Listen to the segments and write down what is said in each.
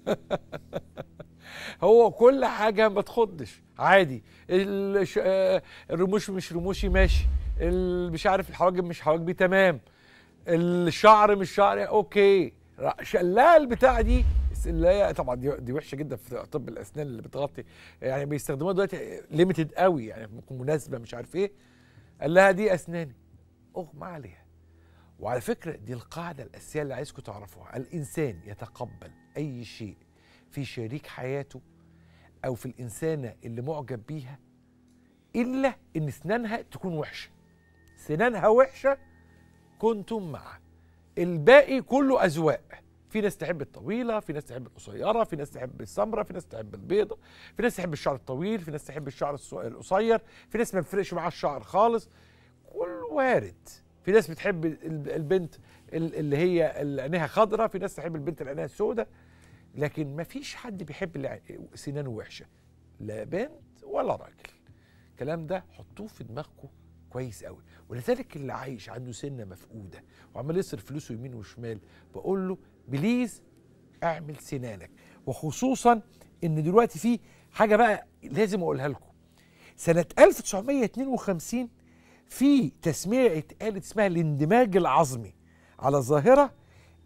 هو كل حاجه ما تخضش عادي آه، الرموش مش رموشي ماشي مش عارف الحواجب مش حواجبي تمام الشعر مش شعري اوكي شلال البتاع دي اللي هي طبعا دي وحشه جدا في طب الاسنان اللي بتغطي يعني بيستخدموها دلوقتي ليميتد قوي يعني مناسبه مش عارف ايه قال لها دي اسناني اغمى عليها وعلى فكرة دي القاعدة الأساسية اللي عايزكم تعرفوها الإنسان يتقبل أي شيء في شريك حياته أو في الإنسانة اللي معجب بيها إلا إن أسنانها تكون وحشة سنانها وحشة كنتم معه الباقي كله أذواق في ناس تحب الطويله في ناس تحب القصيره في ناس تحب السمراء في ناس تحب البيضه في ناس تحب الشعر الطويل في ناس تحب الشعر القصير في ناس ما بيفرقش معاها الشعر خالص كل وارد في ناس بتحب البنت اللي هي اللي عينيها خضراء في ناس تحب البنت اللي عينيها سوداء لكن ما فيش حد بيحب اللي سنانه وحشه لا بنت ولا راجل الكلام ده حطوه في دماغكم كويس قوي ولذلك اللي عايش عنده سنه مفقوده وعمال يصرف فلوسه يمين وشمال بقول له بليز اعمل سنانك وخصوصا ان دلوقتي في حاجه بقى لازم اقولها لكم سنه 1952 في تسمية اتقالت اسمها الاندماج العظمي على ظاهرة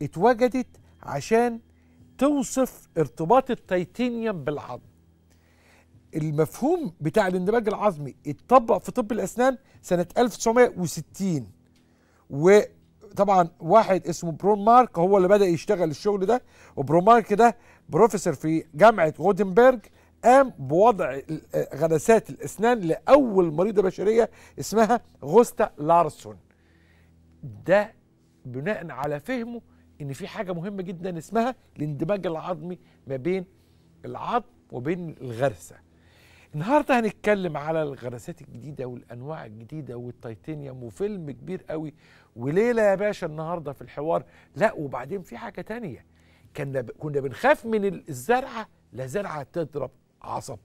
اتوجدت عشان توصف ارتباط التيتانيوم بالعظم المفهوم بتاع الاندماج العظمي اتطبق في طب الأسنان سنة 1960 وطبعا واحد اسمه برون مارك هو اللي بدأ يشتغل الشغل ده وبرون مارك ده بروفيسور في جامعة غوتنبرج قام بوضع آه، غلسات الاسنان لاول مريضه بشريه اسمها غوستا لارسون ده بناء على فهمه ان في حاجه مهمه جدا اسمها الاندماج العظمي ما بين العظم وبين الغرسه النهارده هنتكلم على الغرسات الجديده والانواع الجديده والتيتانيوم وفيلم كبير قوي وليله يا باشا النهارده في الحوار لا وبعدين في حاجه تانية كنا كنا بنخاف من الزرعه لا زرعه تضرب عصب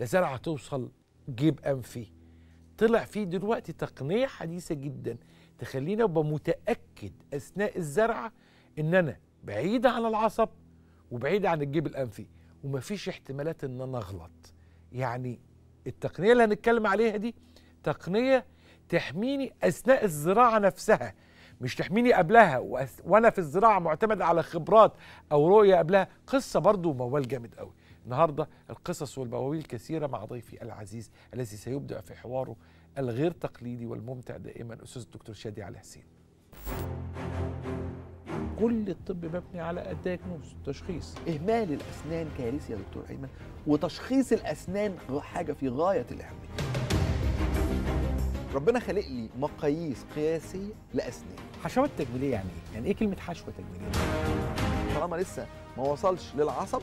لا زرعه توصل جيب انفي طلع فيه دلوقتي تقنيه حديثه جدا تخلينا ابقى متاكد اثناء الزرعه ان انا بعيده عن العصب وبعيده عن الجيب الانفي ومفيش احتمالات ان انا اغلط يعني التقنيه اللي هنتكلم عليها دي تقنيه تحميني اثناء الزراعه نفسها مش تحميني قبلها وانا في الزراعه معتمد على خبرات او رؤيه قبلها قصه برضو موال جامد قوي النهارده القصص والبواويل كثيره مع ضيفي العزيز الذي سيبدع في حواره الغير تقليدي والممتع دائما استاذ الدكتور شادي علي حسين. كل الطب مبني على الدياجنوز تشخيص اهمال الاسنان كارثه يا دكتور ايمن وتشخيص الاسنان حاجه في غايه الاهميه ربنا خلق لي مقاييس قياسيه لاسنان حشوات تجميليه يعني ايه يعني ايه كلمه حشوه تجميليه طالما لسه ما وصلش للعصب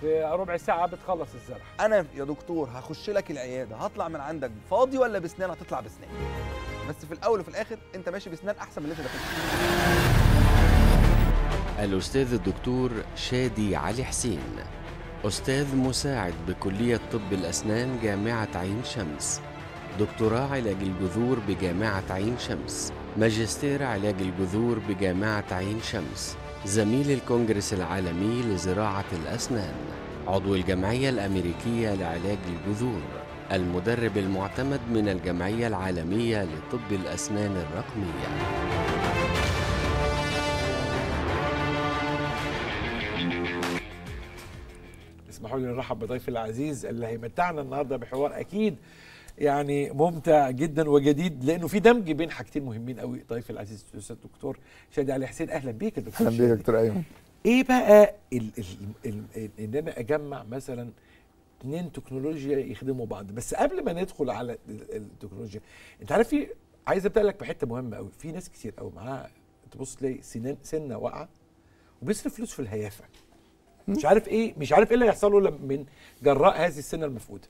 في ربع ساعه بتخلص الزرع انا يا دكتور هخش لك العياده هطلع من عندك فاضي ولا بسنان هتطلع بسنان بس في الاول وفي الاخر انت ماشي بسنان احسن من اللي انت داخل الاستاذ الدكتور شادي علي حسين استاذ مساعد بكليه طب الاسنان جامعه عين شمس دكتوراه علاج الجذور بجامعه عين شمس ماجستير علاج الجذور بجامعه عين شمس زميل الكونجرس العالمي لزراعة الأسنان عضو الجمعية الأمريكية لعلاج الجذور المدرب المعتمد من الجمعية العالمية لطب الأسنان الرقمية اسمحوا لي نرحب بضيفي العزيز اللي هيمتعنا النهارده بحوار اكيد يعني ممتع جدا وجديد لانه في دمج بين حاجتين مهمين قوي ضيف طيب، العزيز الاستاذ الدكتور شادي علي حسين اهلا بيك يا دكتور اهلا بيك يا دكتور ايمن ايه بقى الـ الـ الـ الـ ان انا اجمع مثلا اثنين تكنولوجيا يخدموا بعض بس قبل ما ندخل على التكنولوجيا انت عارف في عايز ابدا لك بحته مهمه قوي في ناس كتير قوي معاها تبص تلاقي سنان سنه واقعه وبيصرف فلوس في الهيافه مش عارف ايه مش عارف ايه اللي هيحصل له من جراء هذه السنه المفقوده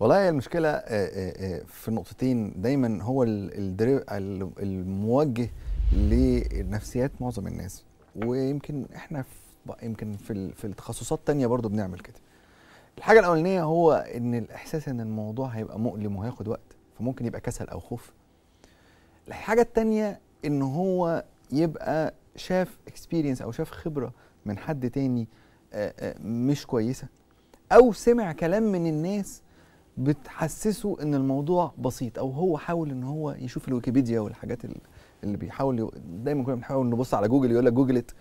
والله المشكله آه، آه، آه، في نقطتين دايما هو الموجه لنفسيات معظم الناس ويمكن احنا في يمكن في في التخصصات التانية برضو بنعمل كده الحاجه الاولانيه هو ان الاحساس ان الموضوع هيبقى مؤلم وهياخد وقت فممكن يبقى كسل او خوف الحاجه التانية ان هو يبقى شاف اكسبيرينس او شاف خبره من حد تاني مش كويسه او سمع كلام من الناس بتحسسه ان الموضوع بسيط او هو حاول ان هو يشوف الويكيبيديا والحاجات اللي بيحاول يو... دايما كنا بنحاول نبص على جوجل يقول لك جوجلت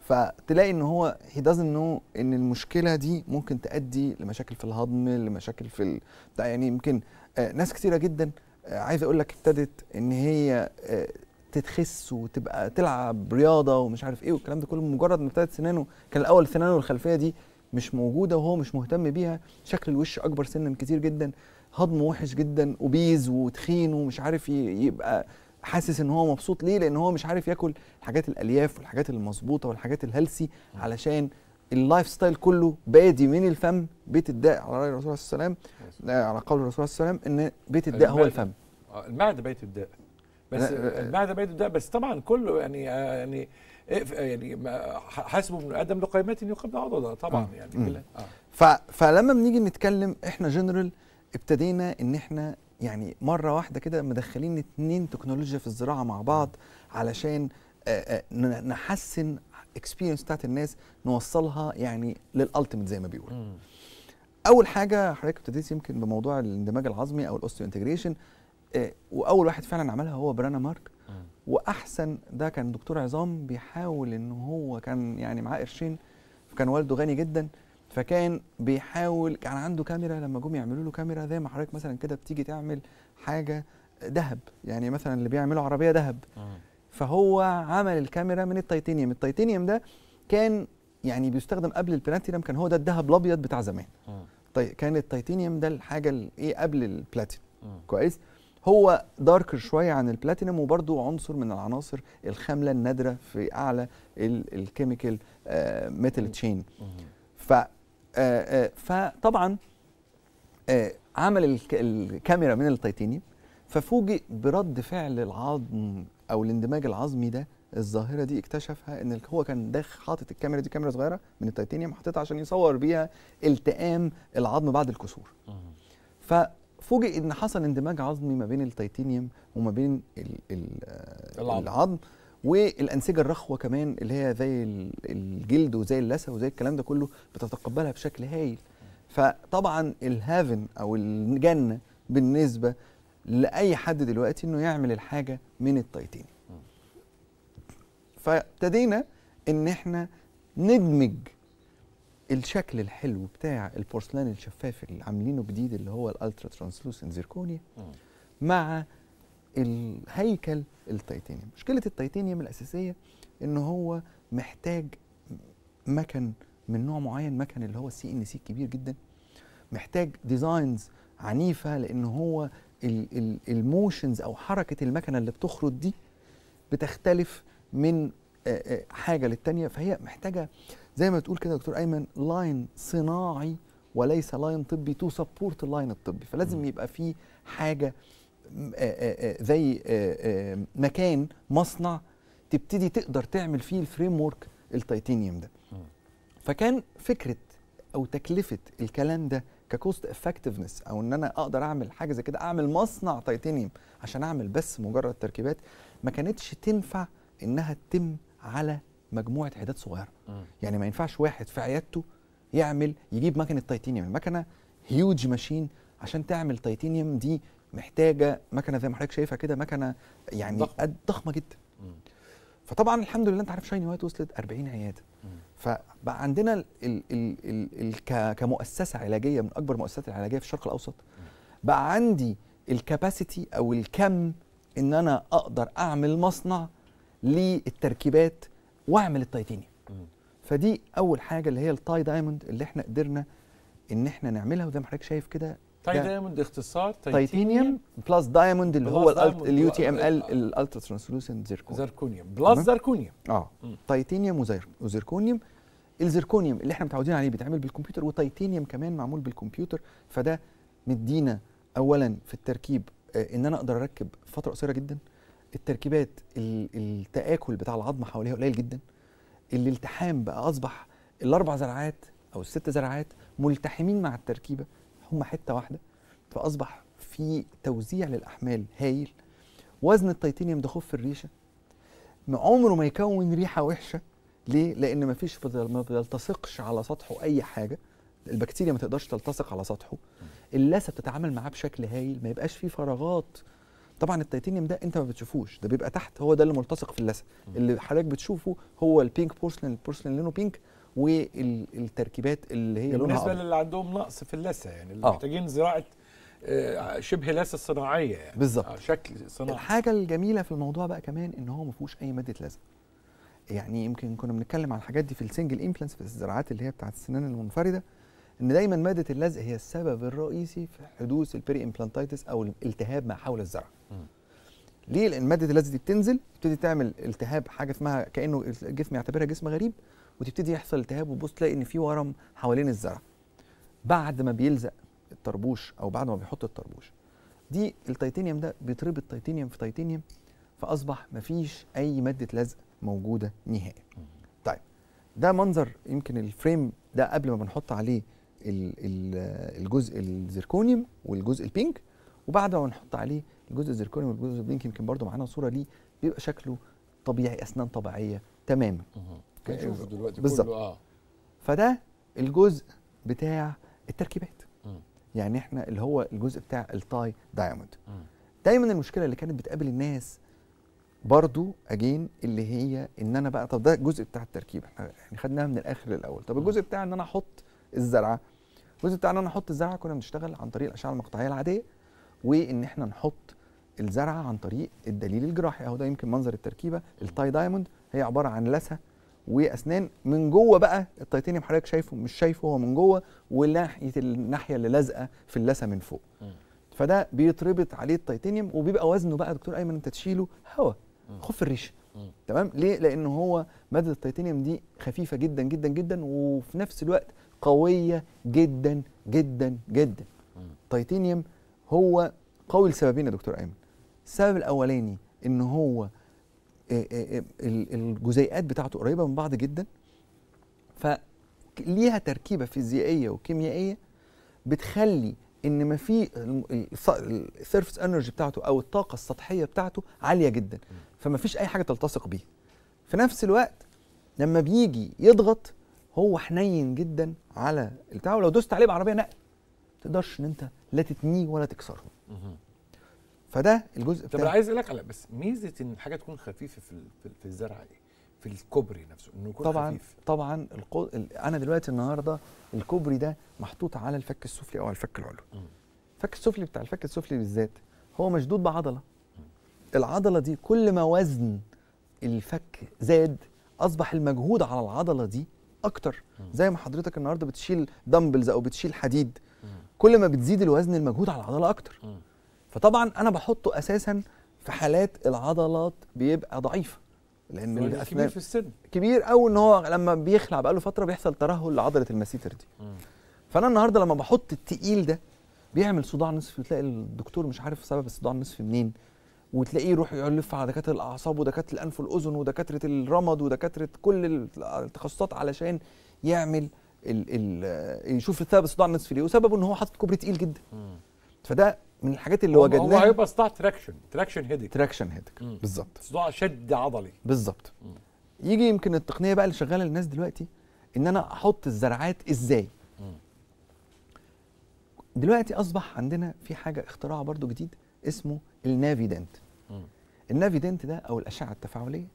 فتلاقي ان هو هي دازنت نو ان المشكله دي ممكن تؤدي لمشاكل في الهضم لمشاكل في ال... يعني يمكن آه ناس كثيره جدا آه عايز اقول لك ابتدت ان هي آه تتخس وتبقى تلعب رياضه ومش عارف ايه والكلام ده كله مجرد ما ابتدت سنانه كان الاول سنانه الخلفيه دي مش موجوده وهو مش مهتم بيها شكل الوش اكبر سنا بكثير جدا هضمه وحش جدا وبيز وتخين ومش عارف يبقى حاسس ان هو مبسوط ليه لان هو مش عارف ياكل الحاجات الالياف والحاجات المظبوطه والحاجات الهلسي علشان اللايف ستايل كله بادي من الفم بيت الداء على راي الرسول صلى الله عليه وسلم آه، على قول الرسول صلى الله عليه وسلم ان بيت الداء هو الفم آه، المعده بيت الداء بس آه، المعده بيت الداء بس طبعا كله يعني يعني إيه، يعني حاسبوا من ادم لقيمات يقبل عضده طبعا آه. يعني آه. فلما بنيجي نتكلم احنا جنرال ابتدينا ان احنا يعني مره واحده كده مدخلين اتنين تكنولوجيا في الزراعه مع بعض علشان آه، آه، نحسن اكسبيرينس بتاعت الناس نوصلها يعني للالتيميت زي ما بيقولوا اول حاجه حضرتك ابتديت يمكن بموضوع الاندماج العظمي او الاوستيو انتجريشن آه، واول واحد فعلا عملها هو برانا مارك واحسن ده كان دكتور عظام بيحاول ان هو كان يعني معاه قرشين فكان والده غني جدا فكان بيحاول كان عنده كاميرا لما جم يعملوا له كاميرا زي ما حضرتك مثلا كده بتيجي تعمل حاجه ذهب يعني مثلا اللي بيعملوا عربيه ذهب فهو عمل الكاميرا من التيتانيوم التيتانيوم ده كان يعني بيستخدم قبل البلاتينم كان هو ده الذهب الابيض بتاع زمان طيب كان التيتانيوم ده الحاجه الايه قبل البلاتين كويس هو داركر شويه عن البلاتينم وبرده عنصر من العناصر الخامله النادره في اعلى الكيميكال ميتال تشين ف آه، آه، فطبعا آه، عمل الكاميرا من التيتانيوم ففوجئ برد فعل العظم او الاندماج العظمي ده الظاهره دي اكتشفها ان هو كان داخل حاطط الكاميرا دي كاميرا صغيره من التيتانيوم حاططها عشان يصور بيها التئام العظم بعد الكسور فوجئ ان حصل اندماج عظمي ما بين التيتانيوم وما بين الـ الـ آه، العظم. العظم والانسجه الرخوه كمان اللي هي زي الجلد وزي اللثه وزي الكلام ده كله بتتقبلها بشكل هايل فطبعا الهافن او الجنه بالنسبه لاي حد دلوقتي انه يعمل الحاجه من التيتانيوم فابتدينا ان احنا ندمج الشكل الحلو بتاع البورسلان الشفاف اللي عاملينه جديد اللي هو الالترا ترانسلوسنت زيركونيا مع الهيكل التيتانيوم مشكله التيتانيوم الاساسيه ان هو محتاج مكن من نوع معين مكن اللي هو السي ان سي كبير جدا محتاج ديزاينز عنيفه لان هو الموشنز او حركه المكنه اللي بتخرط دي بتختلف من حاجه للتانيه فهي محتاجه زي ما بتقول كده دكتور ايمن لاين صناعي وليس لاين طبي تو سبورت اللاين الطبي فلازم يبقى في حاجه آه، آه، آه، زي مكان مصنع تبتدي تقدر تعمل فيه الفريم ورك التيتانيوم ده فكان فكره او تكلفه الكلام ده ككوست افكتفنس او ان انا اقدر اعمل حاجه زي كده اعمل مصنع تيتانيوم عشان اعمل بس مجرد تركيبات ما كانتش تنفع انها تتم على مجموعه عيادات صغيره يعني ما ينفعش واحد في عيادته يعمل يجيب مكنه تيتانيوم مكنه هيوج ماشين عشان تعمل تيتانيوم دي محتاجه مكنه زي ما حضرتك شايفها كده مكنه يعني ضخمه, ضخمة جدا مم. فطبعا الحمد لله انت عارف شايني وايت وصلت 40 عياده فبقى عندنا ال ال ال الـ كمؤسسه علاجيه من اكبر مؤسسات العلاجيه في الشرق الاوسط بقى عندي الكباسيتي او الكم ان انا اقدر اعمل مصنع للتركيبات واعمل التيتانيوم فدي اول حاجه اللي هي التاي دايموند اللي احنا قدرنا ان احنا نعملها وزي ما حضرتك شايف كده تاي دايموند اختصار تيتانيوم بلس دايموند اللي هو اليو تي ام ال الالترا ترانسلوسنت زيركونيوم زيركونيوم بلس زيركونيوم اه تيتانيوم وزيركونيوم الزيركونيوم اللي احنا متعودين عليه بيتعمل بالكمبيوتر وتيتانيوم كمان معمول بالكمبيوتر فده مدينا اولا في التركيب آه، ان انا اقدر اركب فتره قصيره جدا التركيبات التآكل بتاع العظم حواليها قليل جدا الالتحام بقى أصبح الأربع زرعات أو الست زرعات ملتحمين مع التركيبة هم حتة واحدة فأصبح في توزيع للأحمال هايل وزن التيتانيوم ده خف الريشة عمره ما يكون ريحة وحشة ليه؟ لأن ما فيش ما بيلتصقش على سطحه أي حاجة البكتيريا ما تقدرش تلتصق على سطحه اللثه بتتعامل معاه بشكل هايل ما يبقاش فيه فراغات طبعا التيتانيوم ده انت ما بتشوفوش ده بيبقى تحت هو ده اللي ملتصق في اللثه اللي حضرتك بتشوفه هو البينك بورسلين البورسلين لونه بينك والتركيبات اللي هي يعني لونها بالنسبه للي عندهم نقص في اللثه يعني اللي آه. محتاجين زراعه آه، شبه لثه صناعيه يعني بالظبط آه شكل صناعي الحاجه الجميله في الموضوع بقى كمان ان هو ما فيهوش اي ماده لزق يعني يمكن كنا بنتكلم عن الحاجات دي في السنجل امبلانس في الزراعات اللي هي بتاعت السنان المنفرده ان دايما ماده اللزق هي السبب الرئيسي في حدوث البري امبلانتايتس او الالتهاب ما حول الزرع ليه لان ماده اللزق دي بتنزل تبتدي تعمل التهاب حاجه اسمها كانه الجسم يعتبرها جسم غريب وتبتدي يحصل التهاب وبص تلاقي ان في ورم حوالين الزرع بعد ما بيلزق الطربوش او بعد ما بيحط الطربوش دي التيتانيوم ده بيتربط تيتانيوم في تيتانيوم فاصبح مفيش اي ماده لزق موجوده نهائي طيب ده منظر يمكن الفريم ده قبل ما بنحط عليه الجزء الزركونيوم والجزء البينك وبعد ما نحط عليه الجزء الزركونيوم والجزء البينك يمكن برضو معانا صوره ليه بيبقى شكله طبيعي اسنان طبيعيه تماما هنشوفه دلوقتي بالظبط اه فده الجزء بتاع التركيبات مم. يعني احنا اللي هو الجزء بتاع التاي دايموند دايما المشكله اللي كانت بتقابل الناس برضو اجين اللي هي ان انا بقى طب ده الجزء بتاع التركيب احنا يعني خدناها من الاخر للاول طب الجزء بتاع ان انا احط الزرعه الجزء بتاعنا نحط الزرعه كنا بنشتغل عن طريق الاشعه المقطعيه العاديه وان احنا نحط الزرعه عن طريق الدليل الجراحي اهو ده يمكن منظر التركيبه التاي دايموند هي عباره عن لثه واسنان من جوه بقى التيتانيوم حضرتك شايفه مش شايفه هو من جوه وناحيه الناحيه اللي لازقه في اللثه من فوق فده بيتربط عليه التيتانيوم وبيبقى وزنه بقى دكتور ايمن انت تشيله هوا خف الريشه تمام ليه لان هو ماده التيتانيوم دي خفيفه جدا جدا جدا وفي نفس الوقت قويه جدا جدا جدا التيتانيوم هو قوي لسببين يا دكتور ايمن السبب الاولاني ان هو آه، آه، آه، الجزيئات بتاعته قريبه من بعض جدا فليها تركيبه فيزيائيه وكيميائيه بتخلي ان ما في السيرفس انرجي بتاعته او الطاقه السطحيه بتاعته عاليه جدا فما فيش اي حاجه تلتصق بيه في نفس الوقت لما بيجي يضغط هو حنين جدا على البتاع ولو دوست عليه بعربيه نقل ما تقدرش ان انت لا تتنيه ولا تكسره فده الجزء بتاع طب عايز اسالك على بس ميزه ان الحاجه تكون خفيفه في في الزرع ايه؟ في الكوبري نفسه انه يكون طبعا خفيف. طبعا القو... انا دلوقتي النهارده الكوبري ده محطوط على الفك السفلي او على الفك العلوي. الفك السفلي بتاع الفك السفلي بالذات هو مشدود بعضله. العضله دي كل ما وزن الفك زاد اصبح المجهود على العضله دي اكتر زي ما حضرتك النهارده بتشيل دمبلز او بتشيل حديد كل ما بتزيد الوزن المجهود على العضله اكتر فطبعا انا بحطه اساسا في حالات العضلات بيبقى ضعيفه لان كبير في السن كبير او ان هو لما بيخلع بقاله فتره بيحصل ترهل لعضله المسيتر دي فانا النهارده لما بحط التقيل ده بيعمل صداع نصفي وتلاقي الدكتور مش عارف سبب الصداع النصفي منين وتلاقيه يروح يلف على دكاتره الاعصاب ودكاتره الانف والاذن ودكاتره الرمد ودكاتره كل التخصصات علشان يعمل ال ال يشوف سبب الصداع النصف ليه وسببه ان هو حاطط كوبري تقيل جدا فده من الحاجات اللي وجدناها هو هيبقى صداع تراكشن تراكشن هيدك تراكشن هيدك بالظبط صداع شد عضلي بالظبط يجي يمكن التقنيه بقى اللي شغاله للناس دلوقتي ان انا احط الزرعات ازاي مم. دلوقتي اصبح عندنا في حاجه اختراع برضو جديد اسمه النافيدنت النافيدنت ده او الاشعه التفاعليه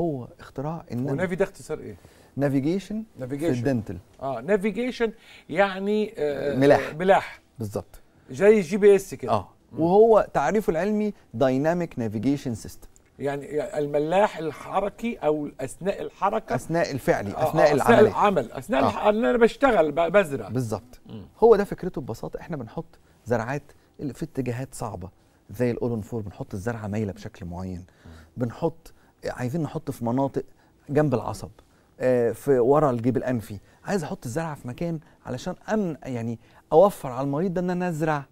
هو اختراع النافي ده اختصار ايه؟ نافيجيشن نافيجيشن في الدنتل اه نافيجيشن يعني آه ملاح ملاح بالظبط زي الجي بي اس كده اه مم. وهو تعريفه العلمي دايناميك نافيجيشن سيستم يعني الملاح الحركي او اثناء الحركه اثناء الفعلي آه اثناء آه العمل اثناء العمل اثناء آه. انا بشتغل بزرع بالظبط هو ده فكرته ببساطه احنا بنحط زرعات في اتجاهات صعبه زي الاولون فور بنحط الزرعه مايله بشكل معين بنحط عايزين نحط في مناطق جنب العصب آه، في ورا الجيب الانفي عايز احط الزرعه في مكان علشان امن يعني اوفر على المريض ده ان انا ازرع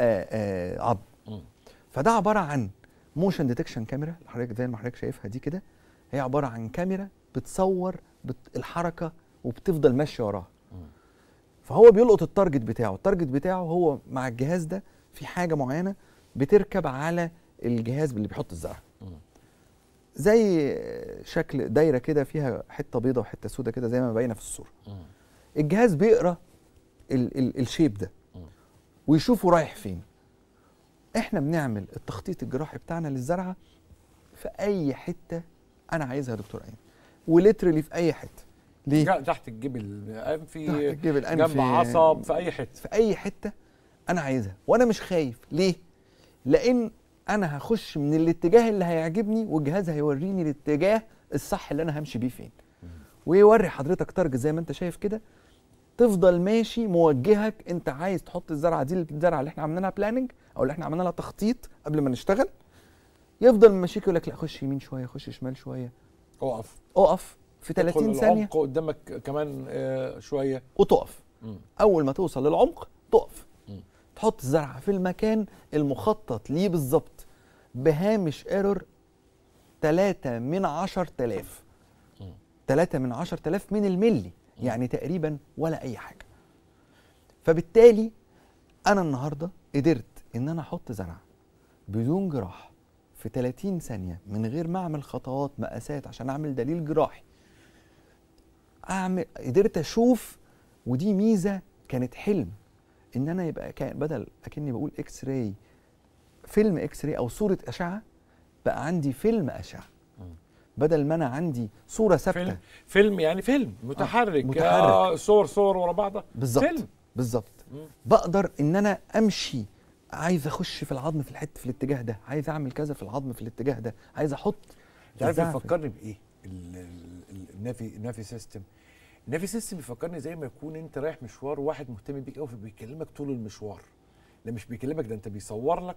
آه، آه، عض فده عباره عن موشن ديتكشن كاميرا حضرتك زي ما حضرتك شايفها دي كده هي عباره عن كاميرا بتصور بت الحركه وبتفضل ماشيه وراها فهو بيلقط التارجت بتاعه التارجت بتاعه هو مع الجهاز ده في حاجه معينه بتركب على الجهاز اللي بيحط الزرع زي شكل دايره كده فيها حته بيضه وحته سودة كده زي ما باينه في الصوره الجهاز بيقرا ال ال الشيب ده ويشوفه رايح فين احنا بنعمل التخطيط الجراحي بتاعنا للزرعه في اي حته انا عايزها يا دكتور ايمن وليترلي في اي حته ليه؟ تحت الجيب الانفي آه، تحت الجيب الانفي جنب عصب في اي حته في اي حته انا عايزها وانا مش خايف ليه؟ لان انا هخش من الاتجاه اللي هيعجبني والجهاز هيوريني الاتجاه الصح اللي انا همشي بيه فين ويوري حضرتك تارجت زي ما انت شايف كده تفضل ماشي موجهك انت عايز تحط الزرعه دي الزرعه اللي احنا عملنا لها بلاننج او اللي احنا عملنا لها تخطيط قبل ما نشتغل يفضل ماشيك يقول لك لا خش يمين شويه خش شمال شويه اقف اقف في 30 ثانيه قدامك كمان آه، شويه وتقف اول ما توصل للعمق تقف تحط الزرعه في المكان المخطط ليه بالظبط بهامش ايرور 3 من 10000 3 من 10000 من الملي يعني تقريبا ولا اي حاجه فبالتالي انا النهارده قدرت ان انا احط زرعه بدون جراح في 30 ثانيه من غير ما اعمل خطوات مقاسات عشان اعمل دليل جراحي اعمل قدرت اشوف ودي ميزه كانت حلم ان انا يبقى كان بدل اكني بقول اكس راي فيلم اكس راي او صوره اشعه بقى عندي فيلم اشعه بدل ما انا عندي صوره ثابته فيلم, فيلم يعني فيلم متحرك, آه متحرك. آه صور صور ورا بعضها بالظبط فيلم بالظبط بقدر ان انا امشي عايز اخش في العظم في الحته في الاتجاه ده عايز اعمل كذا في العظم في الاتجاه ده عايز احط انت عارف بيفكرني بايه النافي النافي سيستم نافي سيستم بيفكرني زي ما يكون انت رايح مشوار وواحد مهتم بيك قوي فبيكلمك طول المشوار لا مش بيكلمك ده انت بيصور لك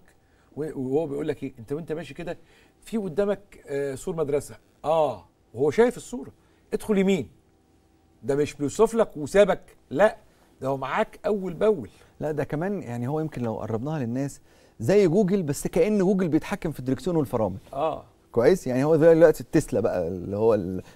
وهو بيقول لك ايه انت وانت ماشي كده في قدامك آه سور مدرسه اه وهو شايف الصوره ادخل يمين ده مش بيوصف لك وسابك لا ده هو معاك اول باول لا ده كمان يعني هو يمكن لو قربناها للناس زي جوجل بس كان جوجل بيتحكم في الدركسيون والفرامل اه كويس يعني هو دلوقتي التسلا بقى اللي هو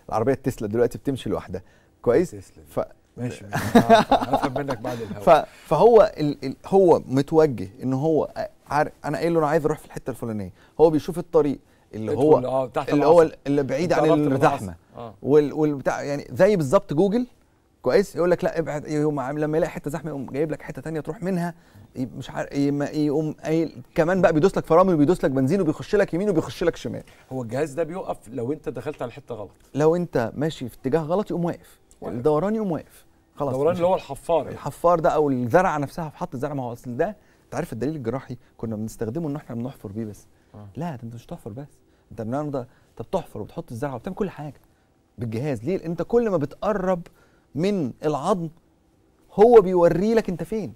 العربيه التسلا دلوقتي بتمشي لوحدها كويس تسلم ف... ماشي هفهم منك بعد الهوا ف... فهو ال... ال... هو متوجه ان هو عارف انا قايل له انا عايز اروح في الحته الفلانيه هو بيشوف الطريق اللي هو تحت آه، اللي هو اللي بعيد عن الزحمه آه. وال... والبتاع يعني زي بالظبط جوجل كويس يقول لك لا ابعد يقوم لما يلاقي حته زحمه يقوم جايب لك حته تانية تروح منها مش عارف يقوم كمان بقى بيدوس لك فرامل وبيدوس لك بنزين وبيخش لك يمين وبيخش لك شمال هو الجهاز ده بيوقف لو انت دخلت على حته غلط لو انت ماشي في اتجاه غلط يقوم واقف الدوران يقوم واقف خلاص الدوران اللي هو الحفار يعني. الحفار ده او الزرعه نفسها في حط الزرع ما هو اصل ده انت عارف الدليل الجراحي كنا بنستخدمه ان احنا بنحفر بيه بس آه. لا ده انت مش تحفر بس انت النهارده انت بتحفر وبتحط الزرعه وبتعمل كل حاجه بالجهاز ليه انت كل ما بتقرب من العظم هو بيوري لك انت فين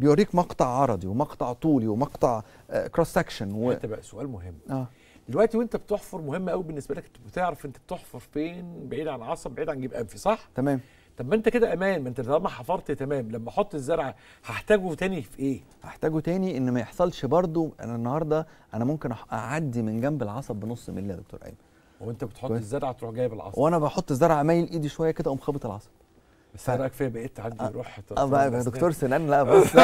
بيوريك مقطع عرضي ومقطع طولي ومقطع كروس آه، سكشن و... بقى سؤال مهم آه. دلوقتي وانت بتحفر مهم قوي بالنسبه لك انت بتعرف انت بتحفر فين بعيد عن عصب بعيد عن جيب انفي صح تمام طب ما انت كده امان ما انت طالما حفرت تمام لما احط الزرع هحتاجه تاني في ايه هحتاجه تاني ان ما يحصلش برضو انا النهارده انا ممكن اعدي من جنب العصب بنص مللي يا دكتور ايمن وانت بتحط كويس. الزرع تروح جايب العصب وانا بحط الزرع مايل ايدي شويه كده اقوم خابط العصب بس انا ايه فيا بقيت عندي روح اه بقى دكتور سنان لا بس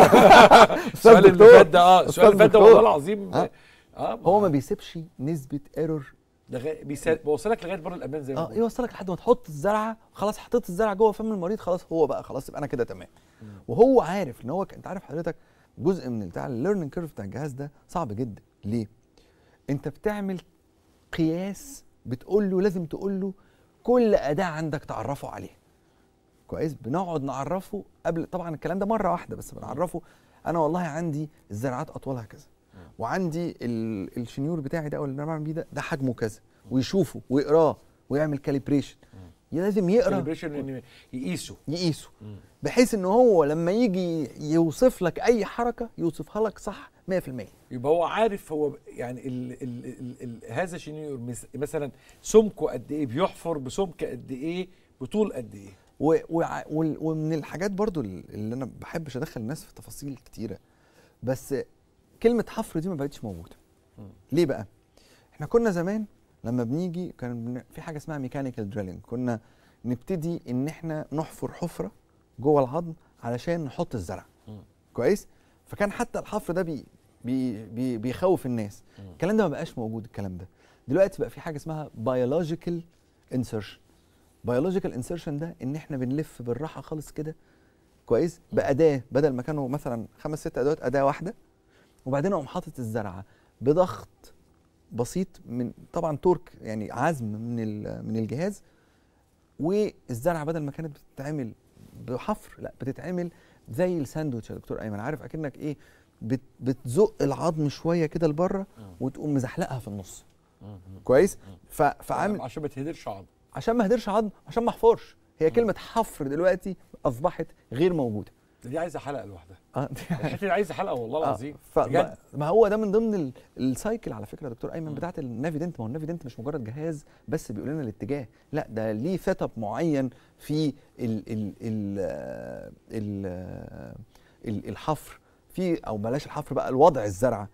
السؤال آه، اللي فات ده اه السؤال اللي فات ده والله العظيم آه هو ما بيسيبش نسبه ايرور لغايه بيوصلك لغايه بره الامان زي ما اه يوصلك لحد ما تحط الزرعه خلاص حطيت الزرعه جوه فم المريض خلاص هو بقى خلاص يبقى انا كده تمام وهو عارف ان هو انت عارف حضرتك جزء من بتاع الليرنينج كيرف بتاع الجهاز ده صعب جدا ليه؟ انت بتعمل قياس بتقول له لازم تقول له كل اداه عندك تعرفه عليها كويس بنقعد نعرفه قبل طبعا الكلام ده مره واحده بس بنعرفه انا والله عندي الزراعات اطولها كذا وعندي الشنيور بتاعي ده او اللي انا بعمل بيه ده ده حجمه كذا ويشوفه ويقراه ويعمل كاليبريشن لازم يقرا كاليبريشن يقيسه يقيسه بحيث ان هو لما يجي يوصف لك اي حركه يوصفها لك صح 100% يبقى هو عارف هو يعني الـ الـ الـ الـ هذا الشنيور مثلا سمكه قد ايه بيحفر بسمك قد ايه بطول قد ايه و و ومن الحاجات برضو اللي انا بحبش ادخل الناس في تفاصيل كتيره بس كلمه حفر دي ما بقتش موجوده ليه بقى احنا كنا زمان لما بنيجي كان في حاجه اسمها ميكانيكال دريلينج كنا نبتدي ان احنا نحفر حفره جوه العظم علشان نحط الزرع كويس فكان حتى الحفر ده بي بي بي بيخوف الناس الكلام ده ما بقاش موجود الكلام ده دلوقتي بقى في حاجه اسمها بيولوجيكال انسرشن بيولوجيكال انسرشن ده ان احنا بنلف بالراحه خالص كده كويس باداه بدل ما كانوا مثلا خمس ست ادوات اداه واحده وبعدين اقوم حاطط الزرعه بضغط بسيط من طبعا تورك يعني عزم من من الجهاز والزرعه بدل ما كانت بتتعمل بحفر لا بتتعمل زي الساندوتش يا دكتور ايمن عارف اكنك ايه بتزق العظم شويه كده لبره وتقوم مزحلقها في النص كويس فعامل عشان ما تهدرش عظم عشان ما اهدرش عظم عشان ما احفرش هي كلمه حفر دلوقتي اصبحت غير موجوده دي عايزه حلقه لوحدها اه دي عايزه حلقه والله آه، العظيم آه. ما هو ده من ضمن السايكل على فكره يا دكتور ايمن بتاعه النافيدنت ما هو النافيدنت مش مجرد جهاز بس بيقول لنا الاتجاه لا ده ليه سيت اب معين في ال ال ال آه، آه، ال الحفر في او بلاش الحفر بقى الوضع الزرعه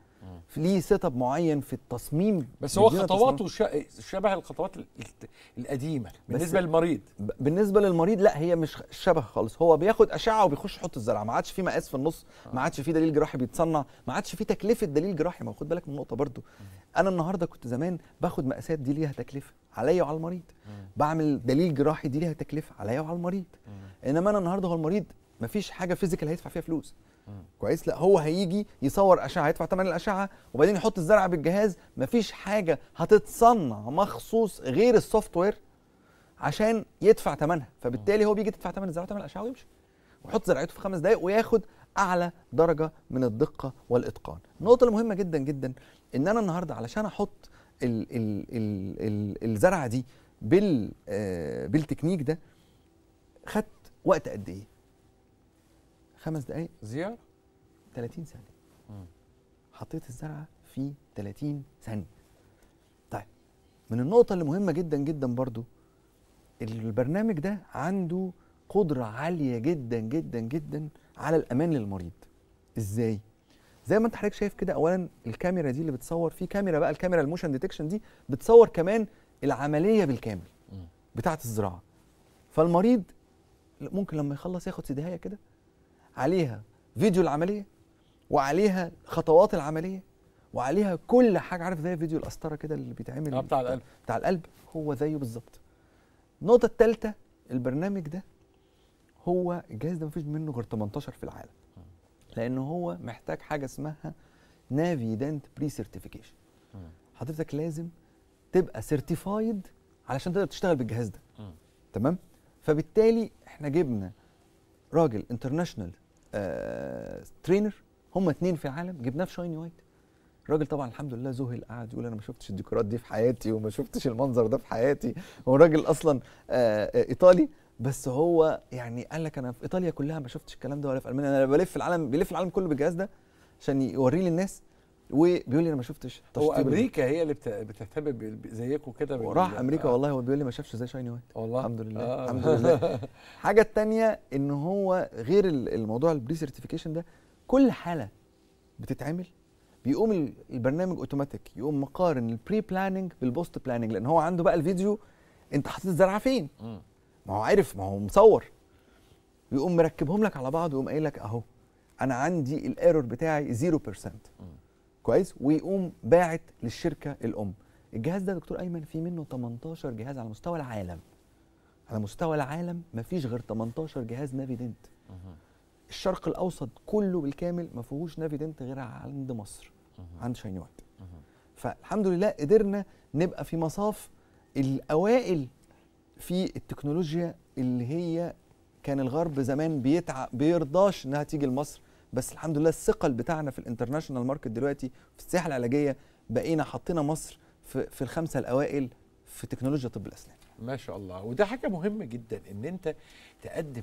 ليه سيت اب معين في التصميم بس هو خطواته شبه الخطوات القديمه بالنسبه للمريض بالنسبه للمريض لا هي مش شبه خالص هو بياخد اشعه وبيخش يحط الزرعه ما عادش في مقاس في النص آه. ما عادش في دليل جراحي بيتصنع ما عادش في تكلفه دليل جراحي ما خد بالك من النقطه برضو انا النهارده كنت زمان باخد مقاسات دي ليها تكلفه عليا وعلى المريض بعمل دليل جراحي دي ليها تكلفه عليا وعلى المريض انما انا النهارده هو المريض مفيش حاجه فيزيكال هيدفع فيها فلوس كويس لا هو هيجي يصور اشعه هيدفع ثمن الاشعه وبعدين يحط الزرعه بالجهاز مفيش حاجه هتتصنع مخصوص غير السوفت وير عشان يدفع ثمنها فبالتالي هو بيجي تدفع ثمن الزرعه ثمن الاشعه ويمشي ويحط زرعته في خمس دقائق وياخد اعلى درجه من الدقه والاتقان النقطه المهمه جدا جدا ان انا النهارده علشان احط ال ال ال الـ الزرعه دي آه، بالتكنيك ده خدت وقت قد ايه خمس دقائق زيارة 30 ثانية حطيت الزرعة في 30 ثانية طيب من النقطة اللي مهمة جدا جدا برضو البرنامج ده عنده قدرة عالية جدا جدا جدا على الأمان للمريض ازاي؟ زي ما انت حضرتك شايف كده اولا الكاميرا دي اللي بتصور في كاميرا بقى الكاميرا الموشن ديتكشن دي بتصور كمان العمليه بالكامل بتاعه الزراعه فالمريض ممكن لما يخلص ياخد سيدهايه كده عليها فيديو العمليه وعليها خطوات العمليه وعليها كل حاجه عارف زي فيديو القسطره كده اللي بيتعمل آه بتاع القلب بتاع القلب هو زيه بالظبط النقطه الثالثه البرنامج ده هو الجهاز ده فيش منه غير 18 في العالم لان هو محتاج حاجه اسمها نافي دنت بري سيرتيفيكيشن حضرتك لازم تبقى سيرتيفايد علشان تقدر تشتغل بالجهاز ده تمام فبالتالي احنا جبنا راجل انترناشونال ترينر آه، هم اتنين في العالم جبناه في شاين وايت الراجل طبعا الحمد لله ذهل قعد يقول انا ما شفتش الديكورات دي في حياتي وما شفتش المنظر ده في حياتي هو راجل اصلا آه، آه، ايطالي بس هو يعني قال لك انا في ايطاليا كلها ما شفتش الكلام ده ولا في المانيا انا بلف العالم بيلف العالم كله بالجهاز ده عشان يوريه للناس وبيقول لي انا ما شفتش هو امريكا هي اللي بتهتم زيكم كده وراح امريكا آه. والله هو بيقول لي ما شافش زي شايني وايت والله الحمد لله آه. الحمد لله الحاجه الثانيه ان هو غير الموضوع البري سيرتيفيكيشن ده كل حاله بتتعمل بيقوم البرنامج اوتوماتيك يقوم مقارن البري بلاننج بالبوست بلاننج لان هو عنده بقى الفيديو انت حاطط الزرعه فين ما هو عارف ما هو مصور يقوم مركبهم لك على بعض ويقوم قايل لك اهو انا عندي الايرور بتاعي 0% كويس ويقوم باعت للشركه الام الجهاز ده دكتور ايمن في منه 18 جهاز على مستوى العالم على مستوى العالم ما فيش غير 18 جهاز نافيدنت الشرق الاوسط كله بالكامل ما فيهوش نافيدنت غير عند مصر عند شينوات فالحمد لله قدرنا نبقى في مصاف الاوائل في التكنولوجيا اللي هي كان الغرب زمان بيتعب بيرضاش انها تيجي لمصر بس الحمد لله الثقل بتاعنا في الانترناشونال ماركت دلوقتي في السياحه العلاجيه بقينا حطينا مصر في, في الخمسه الاوائل في تكنولوجيا طب الاسنان ما شاء الله وده حاجه مهمه جدا ان انت تقدم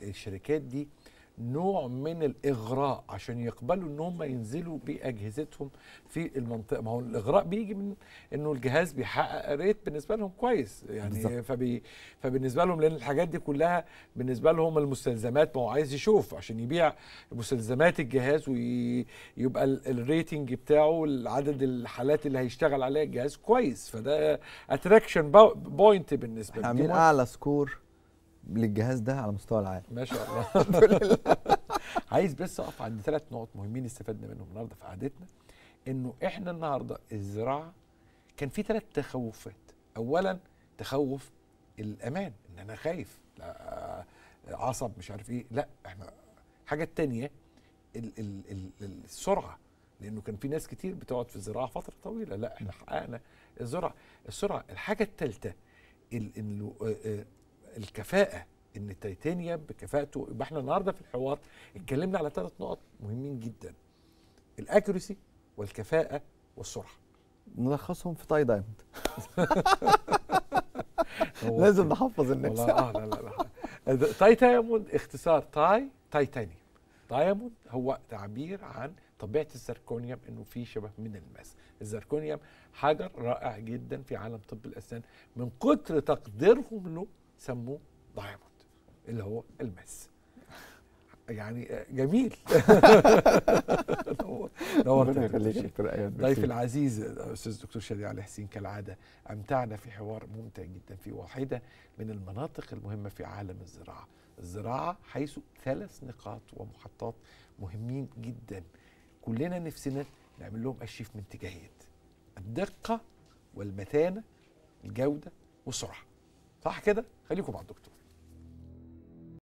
للشركات دي نوع من الاغراء عشان يقبلوا ان هم ينزلوا باجهزتهم في المنطقه ما هو الاغراء بيجي من انه الجهاز بيحقق ريت بالنسبه لهم كويس يعني بالزبط. فبي فبالنسبه لهم لان الحاجات دي كلها بالنسبه لهم المستلزمات ما هو عايز يشوف عشان يبيع مستلزمات الجهاز ويبقى الريتنج بتاعه عدد الحالات اللي هيشتغل عليها الجهاز كويس فده اتراكشن بوينت بالنسبه لهم اعلى سكور للجهاز ده على مستوى العالم ما شاء الله الحمد لله عايز بس اقف عند ثلاث نقط مهمين استفدنا منهم النهارده في قعدتنا انه احنا النهارده الزراعه كان في ثلاث تخوفات اولا تخوف الامان ان انا خايف عصب مش عارف ايه لا احنا الحاجه الثانيه السرعه لانه كان في ناس كتير بتقعد في الزراعه فتره طويله لا احنا حققنا الزرعه السرعه الحاجه الثالثه انه الكفاءه ان تيتانيا بكفاءته يبقى احنا النهارده في الحوار اتكلمنا على ثلاث نقط مهمين جدا الاكيورسي والكفاءه والسرعه نلخصهم في تاي دايموند لازم نحفظ الناس اه لا لا لا تاي دايموند اختصار تاي تايتانيوم دايموند هو تعبير عن طبيعه الزركونيوم انه في شبه من الماس الزركونيوم حجر رائع جدا في عالم طب الاسنان من كتر تقديرهم له سموه دايموند اللي هو الماس يعني جميل نورت ضيف العزيز الاستاذ دكتور شادي علي حسين كالعاده امتعنا في حوار ممتع جدا في واحده من المناطق المهمه في عالم الزراعه الزراعه حيث ثلاث نقاط ومحطات مهمين جدا كلنا نفسنا نعمل لهم اشيف من تجاهات الدقه والمتانه الجوده والسرعه صح كده خليكم مع الدكتور